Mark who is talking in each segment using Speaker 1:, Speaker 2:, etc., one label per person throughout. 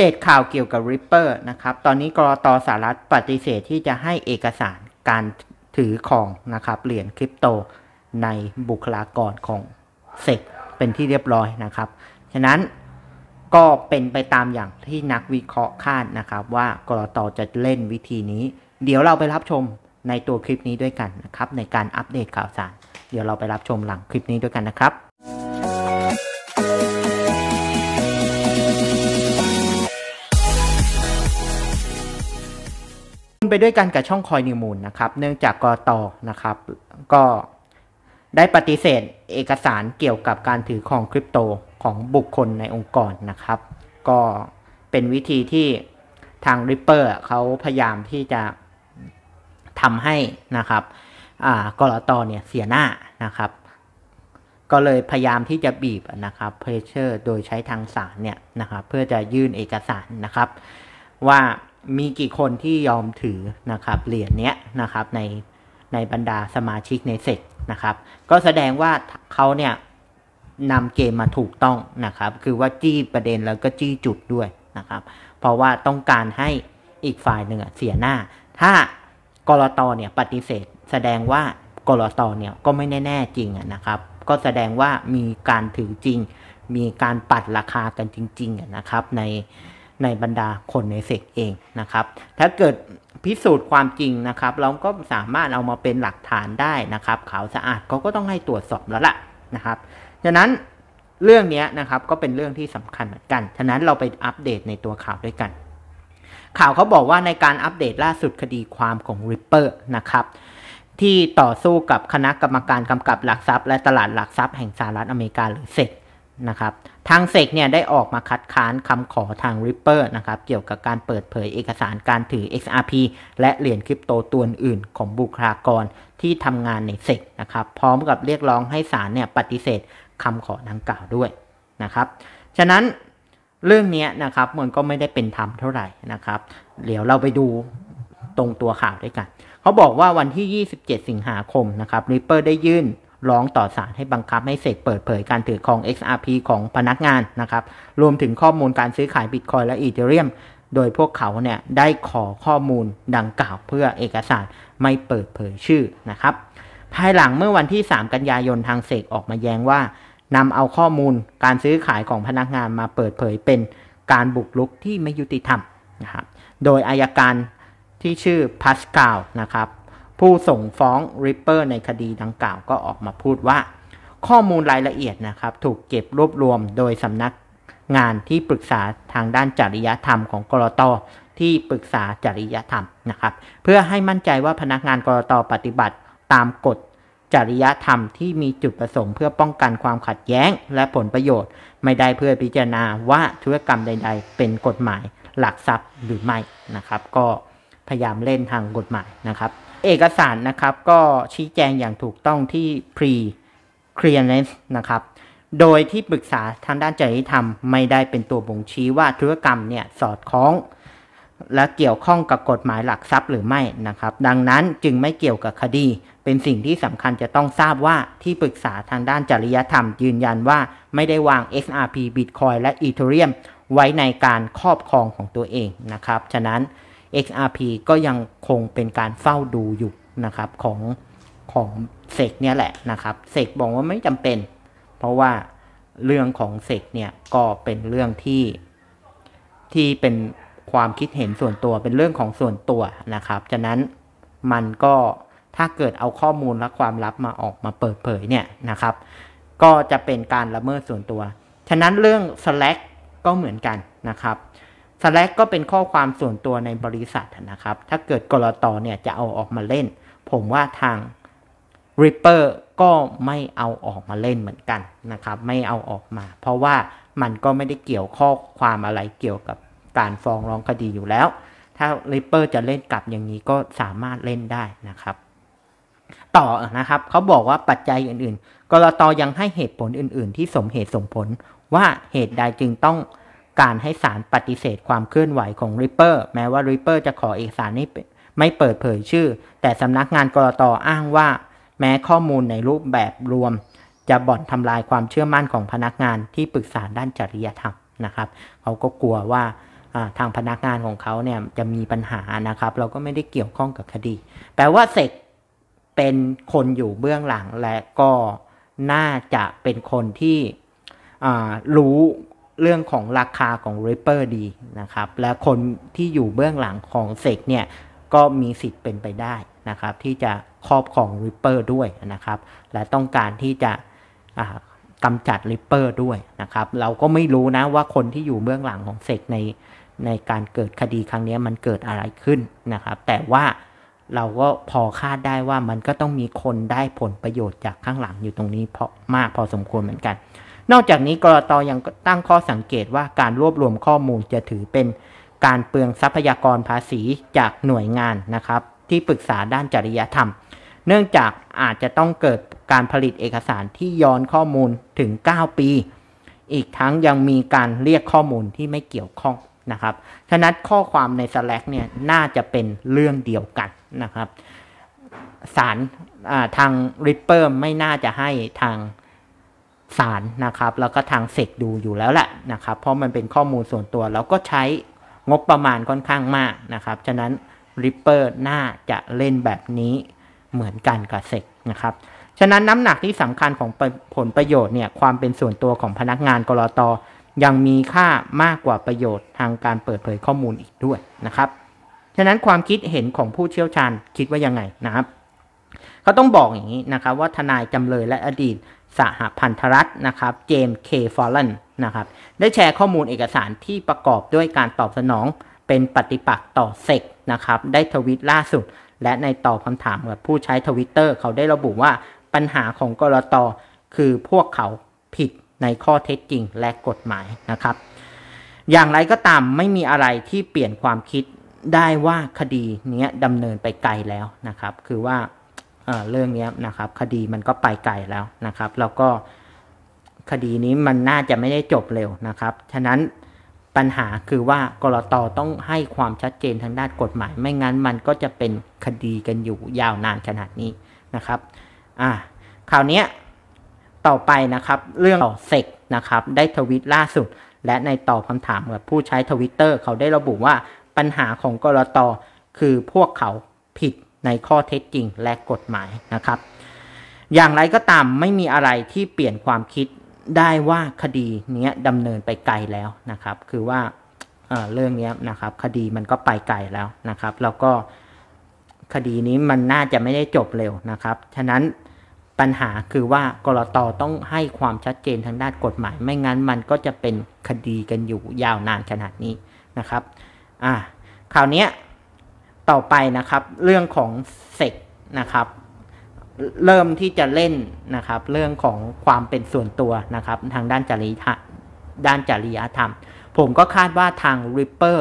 Speaker 1: เดตข่าวเกี่ยวกับ Ripper นะครับ ตอนนี้กรอตอสารัฐปฏิเสธที่จะให้เอกสารการถือของนะครับเหรียญคริปโตในบุคลากรของเซกเป็นที่เรียบร้อยนะครับ ฉะนั้นก็เป็นไปตามอย่างที่นักวิเคราะห์คาดนะครับ ว่ากรอตอจะเล่นวิธีนี้ เดี๋ยวเราไปรับชมในตัวคลิปนี้ด้วยกันนะครับในการอัปเดตข่าวสาร เดี๋ยวเราไปรับชมหลังคลิปนี้ด้วยกันนะครับไปด้วยกันกับช่องคอยนิวมูลนะครับ เนื่องจากกตนะครับ ก็ได้ปฏิเสธเอกสารเกี่ยวกับการถือครองคริปโตของบุคคลในองค์กรนะครับก็เป็นวิธีที่ทาง Ripper เขาพยายามที่จะทำให้นะครับกรตเนี่ยเสียหน้านะครับ ก็เลยพยายามที่จะบีบนะครับเพรสเชอร์โดยใช้ทางศาลเนี่ยนะครับ เพื่อจะยื่นเอกสารนะครับว่ามีกี่คนที่ยอมถือนะครับเหรียญเนี้ยนะครับในในบรรดาสมาชิกในเซกนะครับ ก็แสดงว่าเขาเนี่ยนำเกมมาถูกต้องนะครับ คือว่าจี้ประเด็นแล้วก็จี้จุดด้วยนะครับ เพราะว่าต้องการให้อีกฝ่ายหนึ่งเสียหน้า ถ้ากรตเนี่ยปฏิเสธ แสดงว่ากรตเนี่ยก็ไม่แน่จริงนะครับ ก็แสดงว่ามีการถือจริง มีการปัดราคากันจริงๆนะครับในในบรรดาคนในเซกเองนะครับ ถ้าเกิดพิสูจน์ความจริงนะครับ เราก็สามารถเอามาเป็นหลักฐานได้นะครับขาวสะอาดเขาก็ต้องให้ตรวจสอบแล้วล่ะนะครับดังนั้นเรื่องนี้นะครับก็เป็นเรื่องที่สำคัญเหมือนกันฉะนั้นเราไปอัปเดตในตัวข่าวด้วยกัน ข่าวเขาบอกว่าในการอัปเดตล่าสุดคดีความของริปเปอร์นะครับที่ต่อสู้กับคณะกรรมการกำกับหลักทรัพย์และตลาดหลักทรัพย์แห่งสหรัฐอเมริกาหรือเซกนะครับทางเซกเนี่ยได้ออกมาคัดค้านคำขอทาง Ripper นะครับเกี่ยวกับการเปิดเผยเอกสารการถือ XRP และเหรียญคริปโตตัวอื่นของบุคลากรที่ทำงานในเซกนะครับ พร้อมกับเรียกร้องให้ศาลเนี่ยปฏิเสธคำขอดังกล่าวด้วยนะครับฉะนั้นเรื่องนี้นะครับมันก็ไม่ได้เป็นธรรมเท่าไหร่นะครับ เดี๋ยวเราไปดูตรงตัวข่าวด้วยกันเขาบอกว่าวันที่ 27 สิงหาคมนะครับ Ripper ได้ยื่นร้องต่อศาลให้บังคับให้เสกเปิดเผยการถือของ XRP ของพนักงานนะครับ รวมถึงข้อมูลการซื้อขายบิตคอยและอีเธอเรียมโดยพวกเขาเนี่ยได้ขอข้อมูลดังกล่าวเพื่อเอกสารไม่เปิดเผยชื่อนะครับ ภายหลังเมื่อวันที่ 3 กันยายนทางเสกออกมาแย้งว่านำเอาข้อมูลการซื้อขายของพนักงานมาเปิดเผยเป็นการบุกรุกที่ไม่ยุติธรรมนะครับ โดยอายการที่ชื่อพัสกาวนะครับผู้ส่งฟ้องริปเปอร์ในคดีดังกล่าวก็ออกมาพูดว่า ข้อมูลรายละเอียดนะครับถูกเก็บรวบรวมโดยสำนักงานที่ปรึกษาทางด้านจริยธรรมของกรตที่ปรึกษาจริยธรรมนะครับ เพื่อให้มั่นใจว่าพนักงานกรตปฏิบัติตามกฎจริยธรรมที่มีจุดประสงค์เพื่อป้องกันความขัดแย้งและผลประโยชน์ ไม่ได้เพื่อพิจารณาว่าธุรกรรมใดๆเป็นกฎหมาย หลักทรัพย์หรือไม่นะครับ ก็พยายามเล่นทางกฎหมายนะครับเอกสารนะครับก็ชี้แจงอย่างถูกต้องที่ pre clearance นะครับ โดยที่ปรึกษาทางด้านจริยธรรมไม่ได้เป็นตัวบ่งชี้ว่าธุรกรรมเนี่ยสอดคล้องและเกี่ยวข้องกับกฎหมายหลักทรัพย์หรือไม่นะครับ ดังนั้นจึงไม่เกี่ยวกับคดีเป็นสิ่งที่สำคัญจะต้องทราบว่าที่ปรึกษาทางด้านจริยธรรมยืนยันว่าไม่ได้วาง XRP Bitcoin และ Ethereum ไว้ในการครอบครองของตัวเองนะครับ ฉะนั้น XRP ก็ยังคงเป็นการเฝ้าดูอยู่นะครับของของเซกเนี่ยแหละนะครับเซกบอกว่าไม่จำเป็น เพราะว่าเรื่องของเซกเนี่ยก็เป็นเรื่องที่ ที่เป็นความคิดเห็นส่วนตัว เป็นเรื่องของส่วนตัวนะครับ ฉะนั้นมันก็ถ้าเกิดเอาข้อมูลและความลับมาออกมาเปิดเผยเนี่ยนะครับ ก็จะเป็นการละเมิดส่วนตัว ฉะนั้นเรื่อง Slack ก็เหมือนกันนะครับ Slack ก็เป็นข้อความส่วนตัวในบริษัทนะครับ ถ้าเกิดกรตเนี่ยจะเอาออกมาเล่น ผมว่าทาง Ripper ก็ไม่เอาออกมาเล่นเหมือนกันนะครับไม่เอาออกมา เพราะว่ามันก็ไม่ได้เกี่ยวข้อความอะไรเกี่ยวกับการฟ้องร้องคดีอยู่แล้ว ถ้า Ripper จะเล่นกลับอย่างนี้ก็สามารถเล่นได้นะครับ ต่อนะครับเขาบอกว่าปัจจัยอื่น ๆกรตยังให้เหตุผลอื่น ๆ ที่สมเหตุสมผลว่าเหตุใดจึงต้องการให้ศาลปฏิเสธความเคลื่อนไหวของ Ripper แม้ว่า Ripper จะขอเอกสารนี้ไม่เปิดเผยชื่อ แต่สำนักงานกรตออ้างว่า แม้ข้อมูลในรูปแบบรวม จะบ่อนทำลายความเชื่อมั่นของพนักงานที่ปรึกษาด้านจริยธรรมนะครับ เขาก็กลัวว่าทางพนักงานของเขาเนี่ยจะมีปัญหานะครับ เราก็ไม่ได้เกี่ยวข้องกับคดี แปลว่าเสกเป็นคนอยู่เบื้องหลัง และก็น่าจะเป็นคนที่รู้เรื่องของราคาของ Ripper ดีนะครับ และคนที่อยู่เบื้องหลังของเซกเนี่ย ก็มีสิทธิ์เป็นไปได้นะครับ ที่จะครอบของ Ripper ด้วยนะครับ และต้องการที่จะกำจัด Ripper ด้วยนะครับ เราก็ไม่รู้นะว่าคนที่อยู่เบื้องหลังของเซกในในการเกิดคดีครั้งนี้มันเกิดอะไรขึ้นนะครับ แต่ว่าเราก็พอคาดได้ว่ามันก็ต้องมีคนได้ผลประโยชน์จากข้างหลังอยู่ตรงนี้เพราะมากพอสมควรเหมือนกันนอกจากนี้กรตอยังตั้งข้อสังเกตว่าการรวบรวมข้อมูลจะถือเป็นการเปลืองทรัพยากรภาษีจากหน่วยงานนะครับ ที่ปรึกษาด้านจริยธรรม เนื่องจากอาจจะต้องเกิดการผลิตเอกสารที่ย้อนข้อมูลถึง 9 ปี อีกทั้งยังมีการเรียกข้อมูลที่ไม่เกี่ยวข้องนะครับฉะนั้นข้อความใน Slack เนี่ยน่าจะเป็นเรื่องเดียวกันนะครับสารทาง Ripper ไม่น่าจะให้ทางศาลนะครับแล้วก็ทางเสกดูอยู่แล้วแหละนะครับเพราะมันเป็นข้อมูลส่วนตัวแล้วก็ใช้งบประมาณค่อนข้างมากนะครับฉะนั้น Ripper น่าจะเล่นแบบนี้เหมือนกันกับเสกนะครับฉะนั้นน้ำหนักที่สำคัญของผลประโยชน์เนี่ยความเป็นส่วนตัวของพนักงานกรอตอยังมีค่ามากกว่าประโยชน์ทางการเปิดเผยข้อมูลอีกด้วยนะครับฉะนั้นความคิดเห็นของผู้เชี่ยวชาญ คิดว่ายังไงนะครับเขาต้องบอกอย่างนี้นะครับว่าทนายจำเลยและอดีตสหพันธรัฐ นะครับเจมส์เคฟอลันนะครับได้แชร์ข้อมูลเอกสารที่ประกอบด้วยการตอบสนองเป็นปฏิปักษ์ต่อเซกนะครับได้ทวิตล่าสุด และในตอบคำถามกับผู้ใช้ทวิตเตอร์เขาได้ระบุว่าปัญหาของกรตคือพวกเขาผิดในข้อเท็จจริงและกฎหมายนะครับ อย่างไรก็ตามไม่มีอะไรที่เปลี่ยนความคิดได้ว่าคดีนี้ดำเนินไปไกลแล้วนะครับ คือว่าเรื่องนี้นะครับคดีมันก็ไปไกลแล้วนะครับแล้วก็คดีนี้มันน่าจะไม่ได้จบเร็วนะครับฉะนั้นปัญหาคือว่ากรตต้องให้ความชัดเจนทางด้านกฎหมายไม่งั้นมันก็จะเป็นคดีกันอยู่ยาวนานขนาดนี้นะครับอ่าคราวนี้ต่อไปนะครับเรื่องเซกนะครับได้ทวิตล่าสุด และในตอบคำถามกับผู้ใช้ทวิตเตอร์เขาได้ระบุว่าปัญหาของกรตคือพวกเขาผิดในข้อเท็จจริงและกฎหมายนะครับ อย่างไรก็ตามไม่มีอะไรที่เปลี่ยนความคิดได้ว่าคดีนี้ดำเนินไปไกลแล้วนะครับ คือว่าเเรื่องนี้นะครับ คดีมันก็ไปไกลแล้วนะครับ แล้วก็คดีนี้มันน่าจะไม่ได้จบเร็วนะครับ ฉะนั้นปัญหาคือว่ากรตต้องให้ความชัดเจนทางด้านกฎหมาย ไม่งั้น มันก็จะเป็นคดีกันอยู่ยาวนานขนาดนี้นะครับอ่าคราวนี้ต่อไปนะครับเรื่องของเซกนะครับ เริ่มที่จะเล่นนะครับ เรื่องของความเป็นส่วนตัวนะครับ ทางด้านจริยธรรมด้านจริยธรรม ผมก็คาดว่าทาง Ripper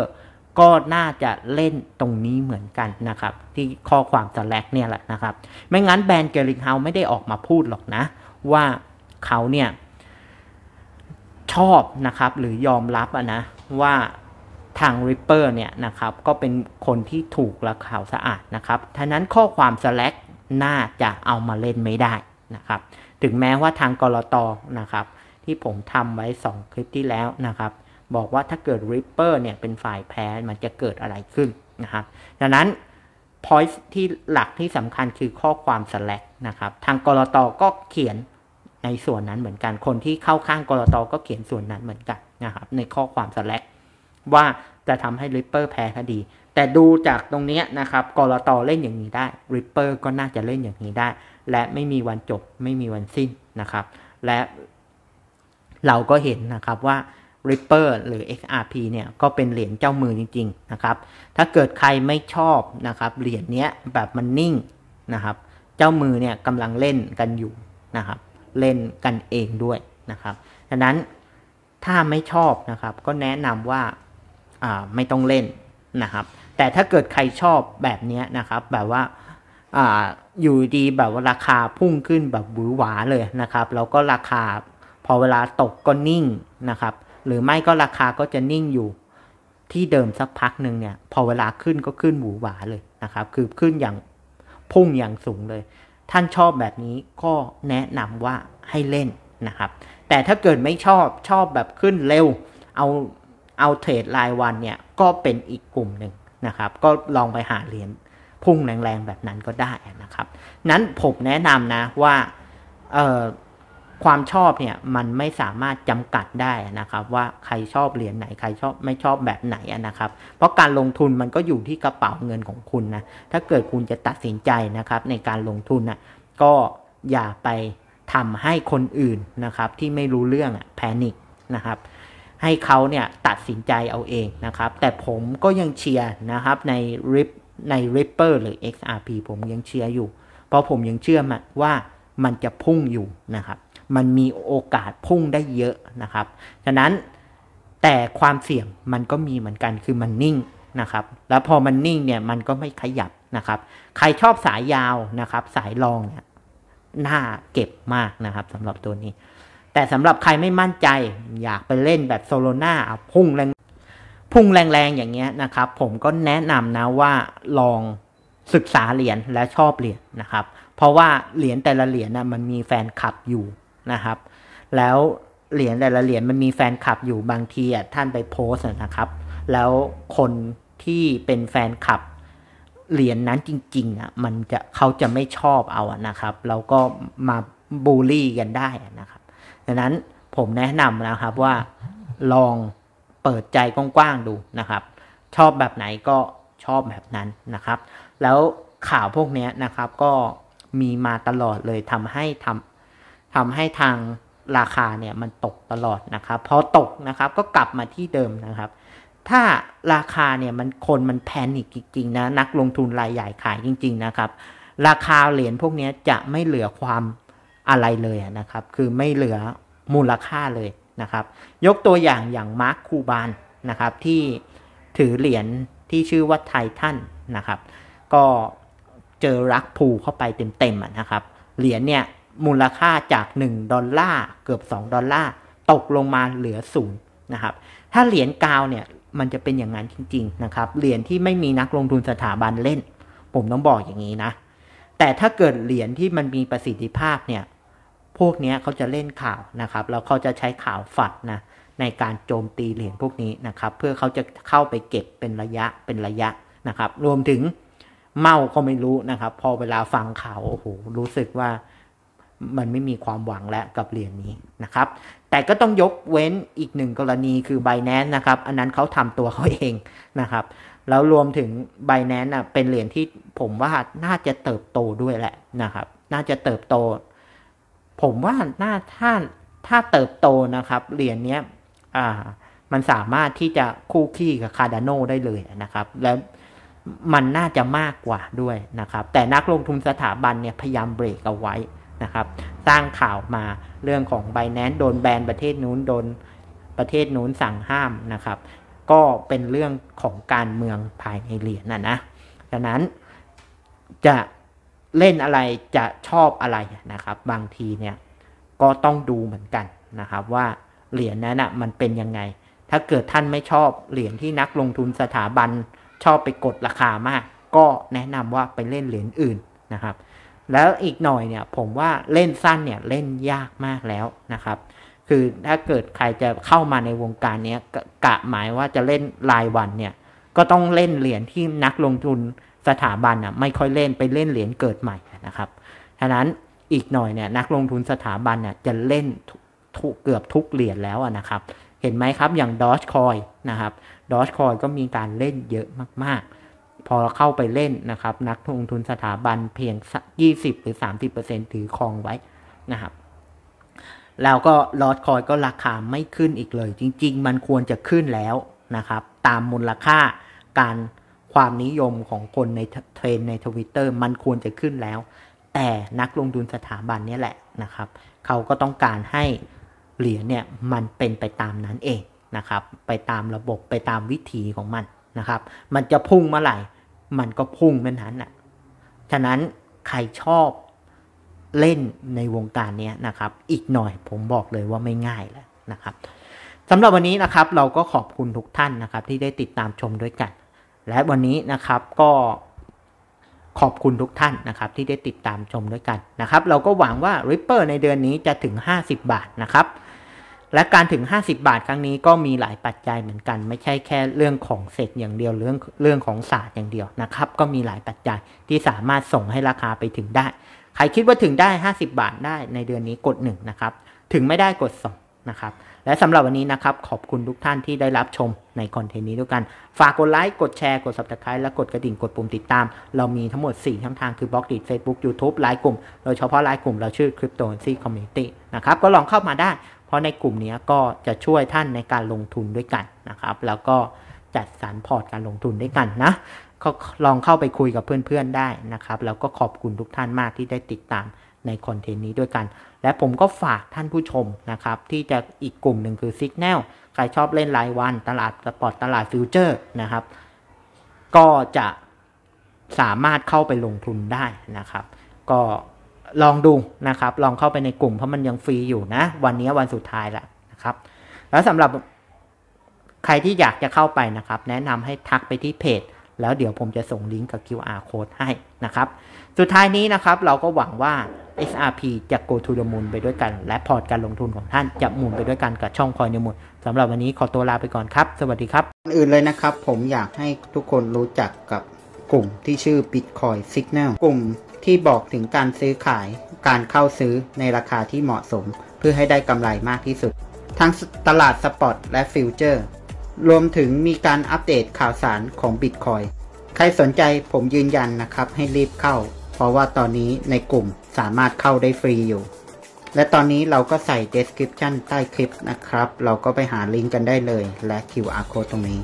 Speaker 1: ก็น่าจะเล่นตรงนี้เหมือนกันนะครับ ที่ข้อความสแลกเนี่ยแหละนะครับ ไม่งั้นแบรนด์เกลิงเฮาไม่ได้ออกมาพูดหรอกนะ ว่าเขาเนี่ย ชอบนะครับหรือยอมรับนะว่าทาง Ripper เนี่ยนะครับก็เป็นคนที่ถูกละข่าวสะอาดนะครับท่านั้นข้อความ Slack น่าจะเอามาเล่นไม่ได้นะครับถึงแม้ว่าทางกรตนะครับที่ผมทำไว้ 2คลิปที่แล้วนะครับบอกว่าถ้าเกิด Ripper เนี่ยเป็นฝ่ายแพ้มันจะเกิดอะไรขึ้นนะครับดังนั้น point ที่หลักที่สำคัญคือข้อความ Slack นะครับทางกรตก็เขียนในส่วนนั้นเหมือนกัน คนที่เข้าข้างกรตก็เขียนส่วนนั้นเหมือนกันนะครับในข้อความ Slack ว่าจะทำให้ริปเปอร์แพ้คดี แต่ดูจากตรงนี้นะครับกรตเล่นอย่างนี้ได้ริปเปอร์ก็น่าจะเล่นอย่างนี้ได้ และไม่มีวันจบ ไม่มีวันสิ้นนะครับ และเราก็เห็นนะครับว่า Ripper หรือ XRP เนี่ยก็เป็นเหรียญเจ้ามือจริงๆ นะครับ ถ้าเกิดใครไม่ชอบนะครับเหรียญเนี้ยแบบมันนิ่งนะครับ เจ้ามือเนี่ยกำลังเล่นกันอยู่นะครับ เล่นกันเองด้วยนะครับ ดังนั้นถ้าไม่ชอบนะครับก็แนะนำว่าไม่ต้องเล่นนะครับ แต่ถ้าเกิดใครชอบแบบนี้นะครับ แบบว่าออยู่ดีแบบว่าราคาพุ่งขึ้นแบบหวือหวาเลยนะครับแล้วก็ราคาพอเวลาตกก็นิ่งนะครับ หรือไม่ก็ราคาก็จะนิ่งอยู่ที่เดิมสักพักหนึ่งเนี่ยพอเวลาขึ้นก็ขึ้นหวือหวาเลยนะครับ คือขึ้นอย่างพุ่งอย่างสูงเลย ท่านชอบแบบนี้ก็แนะนำว่าให้เล่นนะครับ แต่ถ้าเกิดไม่ชอบชอบแบบขึ้นเร็วเอาเอาเทรดรายวันเนี่ยก็เป็นอีกกลุ่มหนึ่งนะครับ ก็ลองไปหาเหรียญพุ่งแรงๆแบบนั้นก็ได้นะครับ นั้นผมแนะนำนะว่าความชอบเนี่ยมันไม่สามารถจำกัดได้นะครับว่าใครชอบเหรียญไหนใครชอบไม่ชอบแบบไหนนะครับ เพราะการลงทุนมันก็อยู่ที่กระเป๋าเงินของคุณนะถ้าเกิดคุณจะตัดสินใจนะครับ ในการลงทุนนะก็อย่าไปทำให้คนอื่นนะครับที่ไม่รู้เรื่องอะแพนิคนะครับให้เขาเนี่ยตัดสินใจเอาเองนะครับ แต่ผมก็ยังเชียร์นะครับ ใน r i ปใน Ripper หรือ XRP ผมยังเชียร์อยู่ เพราะผมยังเชื่อมันว่ามันจะพุ่งอยู่นะครับ มันมีโอกาสพุ่งได้เยอะนะครับฉะนั้นแต่ความเสี่ยงมันก็มีเหมือนกันคือมันนิ่งนะครับ แล้วพอมันนิ่งเนี่ย มันก็ไม่ขยับนะครับ ใครชอบสายยาวนะครับสายรองเนี่ยน่าเก็บมากนะครับสำหรับตัวนี้แต่สำหรับใครไม่มั่นใจอยากไปเล่นแบบโซโลนาพุ่งแรงพุ่งแรงๆอย่างเงี้ยนะครับผมก็แนะนำนะว่าลองศึกษาเหรียญและชอบเหรียญนะครับ เพราะว่าเหรียญแต่ละเหรียญนะมันมีแฟนคลับอยู่นะครับ แล้วเหรียญแต่ละเหรียญมันมีแฟนคลับอยู่บางทีอ่ะท่านไปโพสนะครับ แล้วคนที่เป็นแฟนคลับเหรียญนนั้นจริงๆอ่ะมันจะเขาจะไม่ชอบเอานะครับเราก็มาบูลลี่ กันได้นะครับดังนั้นผมแนะนำนะครับว่าลองเปิดใจกว้างๆดูนะครับ ชอบแบบไหนก็ชอบแบบนั้นนะครับ แล้วข่าวพวกนี้นะครับ ก็มีมาตลอดเลยทำให้ทำทำให้ทางราคาเนี่ยมันตกตลอดนะครับพอตกนะครับ ก็กลับมาที่เดิมนะครับ ถ้าราคาเนี่ยมันคนมันแพนิคจริงๆ นะ นักลงทุนรายใหญ่ ขายจริง ๆ นะครับ ราคาเหรียญพวกนี้จะไม่เหลือความอะไรเลยนะครับ คือไม่เหลือมูลค่าเลยนะครับ ยกตัวอย่างอย่างมาร์คคูบานนะครับ ที่ถือเหรียญที่ชื่อว่าไททันนะครับ ก็เจอรักผูเข้าไปเต็มๆนะครับ เหรียญเนี่ยมูลค่าจาก 1 ดอลลาร์เกือบ 2 ดอลลาร์ตกลงมาเหลือศูนย์นะครับ ถ้าเหรียญกาวเนี่ย มันจะเป็นอย่างนั้นจริง ๆนะครับ เหรียญที่ไม่มีนักลงทุนสถาบันเล่น ผมต้องบอกอย่างนี้นะ แต่ถ้าเกิดเหรียญที่มันมีประสิทธิภาพเนี่ยพวกนี้เขาจะเล่นข่าวนะครับ แล้วเขาจะใช้ข่าวฝัดนะในการโจมตีเหรียญพวกนี้นะครับเพื่อเขาจะเข้าไปเก็บเป็นระยะเป็นระยะนะครับ รวมถึงเมาก็ไม่รู้นะครับ พอเวลาฟังข่าวโอ้โหรู้สึกว่ามันไม่มีความหวังแล้วกับเหรียญนี้นะครับ แต่ก็ต้องยกเว้นอีกหนึ่งกรณีคือ b บแ a น c e นะครับ อันนั้นเขาทำตัวเขาเองนะครับ แล้วรวมถึง b บแ a น c e เป็นเหรียญที่ผมว่าน่าจะเติบโตด้วยแหละนะครับ น่าจะเติบโตผมว่าหน้าถ้าถ้าเติบโตนะครับ เหรียญนนี้อ่ามันสามารถที่จะคู่ขี้กับคาร์ดานโนได้เลยนะครับ แล้วมันน่าจะมากกว่าด้วยนะครับ แต่นักลงทุนสถาบันเนี่ยพยายามเบรกเอาไว้นะครับ สร้างข่าวมาเรื่องของไบแนนโดนแบนประเทศนู้น โดนประเทศนู้นสั่งห้ามนะครับ ก็เป็นเรื่องของการเมืองภายในเหรียญนะนะดังนั้นจะเล่นอะไรจะชอบอะไรนะครับบางที เนี่ย ก็ต้องดูเหมือนกัน นะครับว่าเหรียญนั้นนะมันเป็นยังไง ถ้าเกิดท่านไม่ชอบเหรียญที่นักลงทุนสถาบันชอบไปกดราคามาก ก็แนะนำว่าไปเล่นเหรียญอื่นนะครับแล้วอีกหน่อยเนี่ย ผมว่าเล่นสั้นเนี่ยเล่นยากมากแล้วนะครับ คือถ้าเกิดใครจะเข้ามาในวงการนี้กะหมายว่าจะเล่นรายวันเนี่ยก็ต้องเล่นเหรียญที่นักลงทุนสถาบันอ่ะไม่ค่อยเล่นไปเล่นเหรียญเกิดใหม่นะครับฉะนั้นอีกหน่อยเนี่ยนักลงทุนสถาบันเนี่ยจะเล่นทุกเกือบทุกเหรียญแล้วนะครับ เห็นไหมครับอย่างดอชคอยนะครับดอชคอยก็มีการเล่นเยอะมากๆ พอเข้าไปเล่นนะครับ นักลงทุนสถาบันเพียง20หรือ30%ถือครองไว้นะครับ แล้วก็ลอดคอยก็ราคาไม่ขึ้นอีกเลย จริง ๆ มันควรจะขึ้นแล้วนะครับ ตามมูลค่าการความนิยมของคนในเทรนในทวิตเตอร์มันควรจะขึ้นแล้ว แต่นักลงทุนสถาบันนี่แหละนะครับ เขาก็ต้องการให้เหรียญเนี่ยมันเป็นไปตามนั้นเองนะครับ ไปตามระบบไปตามวิธีของมันนะครับ มันจะพุ่งเมื่อไหร่ มันก็พุ่งเมื่อนั้นน่ะฉะนั้นใครชอบเล่นในวงการนี้นะครับ อีกหน่อยผมบอกเลยว่าไม่ง่ายแล้วนะครับสำหรับวันนี้นะครับ เราก็ขอบคุณทุกท่านนะครับ ที่ได้ติดตามชมด้วยกันและวันนี้นะครับก็ขอบคุณทุกท่านนะครับ ที่ได้ติดตามชมด้วยกันนะครับ เราก็หวังว่า Ripper ในเดือนนี้จะถึง50บาทนะครับและการถึง 50 บาทครั้งนี้ก็มีหลายปัจจัยเหมือนกันไม่ใช่แค่เรื่องของเศษอย่างเดียวเรื่องเรื่องของศาสตร์อย่างเดียวนะครับ ก็มีหลายปัจจัยที่สามารถส่งให้ราคาไปถึงได้ ใครคิดว่าถึงได้ 50 บาทได้ในเดือนนี้กด1นะครับถึงไม่ได้กด2นะครับและสำหรับวันนี้นะครับ ขอบคุณทุกท่านที่ได้รับชมในคอนเทนต์นี้ด้วยกัน ฝากกดไลค์กดแชร์กด subscribe และกดกระดิ่งกดปุ่มติดตาม เรามีทั้งหมด4ช่องทางคือบล็อกดิเฟซบุ๊กยูทูบไลน์กลุ่ม โดยเฉพาะไลน์กลุ่ม เราชื่อ Crypto c u r คอมมิ c o m m นะครับก็ลองเข้ามาได้ เพราะในกลุ่มนี้ก็จะช่วยท่านในการลงทุนด้วยกันนะครับ แล้วก็จัดสรรพอร์ตการลงทุนด้วยกันนะก็ลองเข้าไปคุยกับเพื่อนๆได้นะครับแล้วก็ขอบคุณทุกท่านมากที่ได้ติดตามในคอนเทนต์นี้ด้วยกันและผมก็ฝากท่านผู้ชมนะครับ ที่จะอีกกลุ่มหนึ่งคือ Signal ใครชอบเล่นรายวัน ตลาดสปอร์ตตลาดฟิวเจอร์นะครับก็จะสามารถเข้าไปลงทุนได้นะครับ ก็ลองดูนะครับ ลองเข้าไปในกลุ่มเพราะมันยังฟรีอยู่นะ วันนี้วันสุดท้ายแล้วนะครับ แล้วสำหรับใครที่อยากจะเข้าไปนะครับ แนะนำให้ทักไปที่เพจ แล้วเดี๋ยวผมจะส่งลิงก์กับ QR code ให้นะครับ สุดท้ายนี้นะครับ เราก็หวังว่า XRP จะโ the m ม o n ไปด้วยกัน และพอร์ตการลงทุนของท่านจะหมุนไปด้วยกันกับช่องคอยนิวมูนสำหรับวันนี้ขอตัวลาไปก่อนครับ สวัสดีครับอื่นเลยนะครับ ผมอยากให้ทุกคนรู้จักกับกลุ่มที่ชื่อ Bitcoin Signal กลุ่มที่บอกถึงการซื้อขาย การเข้าซื้อในราคาที่เหมาะสม เพื่อให้ได้กำไรมากที่สุด ทั้งตลาดสปอตและฟิวเจอร์รวมถึงมีการอัปเดตข่าวสารของ Bitcoin ใครสนใจผมยืนยันนะครับให้รีบเข้าเพราะว่าตอนนี้ในกลุ่มสามารถเข้าได้ฟรีอยู่ และตอนนี้เราก็ใส่ description ใต้คลิปนะครับ เราก็ไปหาลิงก์กันได้เลยและ QR code ตรงนี้